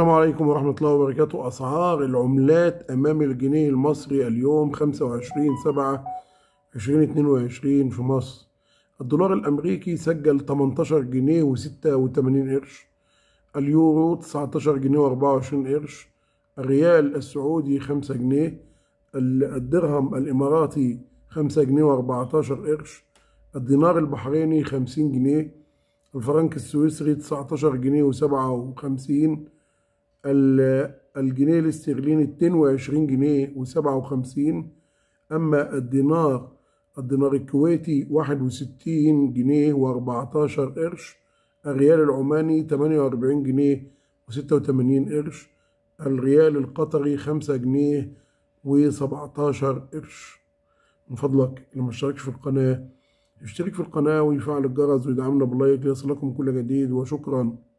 السلام عليكم ورحمة الله وبركاته أسعار العملات أمام الجنيه المصري اليوم 25 7 2022 في مصر الدولار الأمريكي سجل 18 جنيه و86 قرش اليورو 19 جنيه و24 قرش الريال السعودي 5 جنيه الدرهم الإماراتي 5 جنيه و14 قرش الدينار البحريني 50 جنيه الفرنك السويسري 19 جنيه و57 قرش الجنيه الاسترليني 22 جنيه و57 أما الدينار الدينار الكويتي 61 جنيه و14 قرش الريال العماني 48 جنيه و86 قرش الريال القطري 5 جنيه و17 قرش من فضلك اللي ما اشتركش في القناة يشترك في القناة ويفعل الجرس ويدعمنا باللايك ليصلكم كل جديد وشكرا